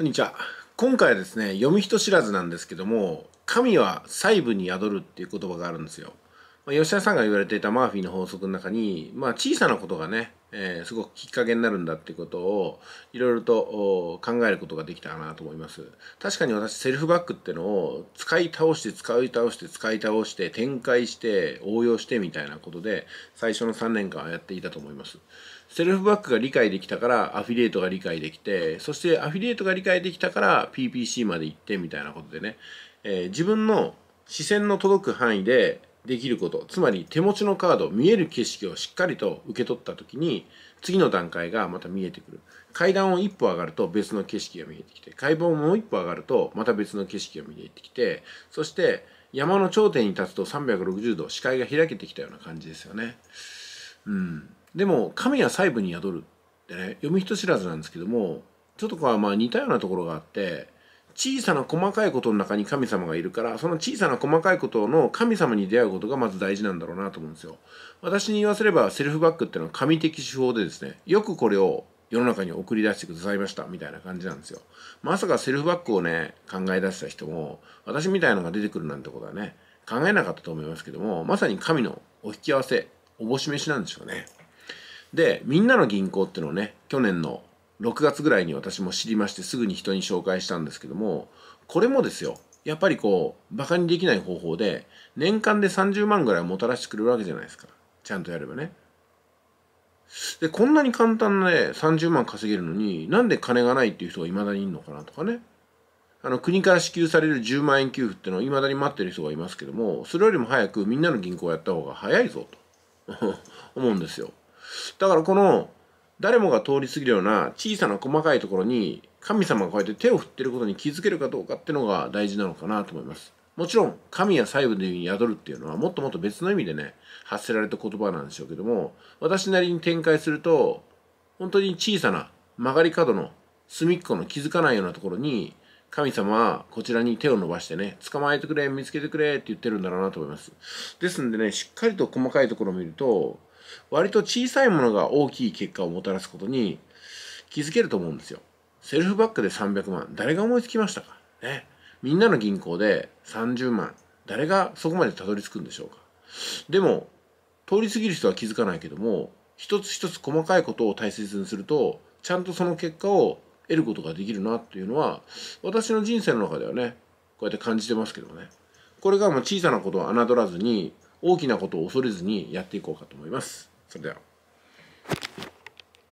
こんにちは今回はですね読み人知らずなんですけども神は細部に宿るっていう言葉があるんですよ、まあ、吉田さんが言われていたマーフィーの法則の中にまあ小さなことがねえー、すごくきっかけになるんだってことをいろいろと考えることができたかなと思います確かに私セルフバックってのを使い倒して使い倒して使い倒して展開して応用してみたいなことで最初の3年間はやっていたと思いますセルフバックが理解できたからアフィリエイトが理解できてそしてアフィリエイトが理解できたから PPC まで行ってみたいなことでね、えー、自分の視線の届く範囲でできることつまり手持ちのカード見える景色をしっかりと受け取った時に次の段階がまた見えてくる階段を一歩上がると別の景色が見えてきて階段をもう一歩上がるとまた別の景色が見えてきてそして山の頂点に立つと360度視界が開けてきたような感じですよねうんでも神は細部に宿るってね読み人知らずなんですけどもちょっとこうまあ似たようなところがあって小さな細かいことの中に神様がいるからその小さな細かいことの神様に出会うことがまず大事なんだろうなと思うんですよ私に言わせればセルフバックっていうのは神的手法でですねよくこれを世の中に送り出してくださいましたみたいな感じなんですよまさかセルフバックをね考え出した人も私みたいのが出てくるなんてことはね考えなかったと思いますけどもまさに神のお引き合わせおぼし飯なんでしょうねでみんなの銀行っていうのをね去年の6月ぐらいに私も知りましてすぐに人に紹介したんですけどもこれもですよやっぱりこうバカにできない方法で年間で30万ぐらいもたらしてくれるわけじゃないですかちゃんとやればねでこんなに簡単で、30万稼げるのになんで金がないっていう人がいまだにいるのかなとかねあの国から支給される10万円給付っていうのをいまだに待ってる人がいますけどもそれよりも早くみんなの銀行をやった方が早いぞと 思うんですよだからこの誰もが通り過ぎるような小さな細かいところに神様がこうやって手を振ってることに気づけるかどうかっていうのが大事なのかなと思います。もちろん神や細部に宿るっていうのはもっともっと別の意味でね発せられた言葉なんでしょうけども私なりに展開すると本当に小さな曲がり角の隅っこの気づかないようなところに神様はこちらに手を伸ばしてね、捕まえてくれ、見つけてくれって言ってるんだろうなと思います。ですんでね、しっかりと細かいところを見ると、割と小さいものが大きい結果をもたらすことに気づけると思うんですよ。セルフバックで300万、誰が思いつきましたかね。みんなの銀行で30万、誰がそこまでたどり着くんでしょうか。でも、通り過ぎる人は気づかないけども、一つ一つ細かいことを大切にすると、ちゃんとその結果を得ることができるなっていうのは、私の人生の中ではね、こうやって感じてますけどね。これがもう小さなことを侮らずに、大きなことを恐れずにやっていこうかと思います。それでは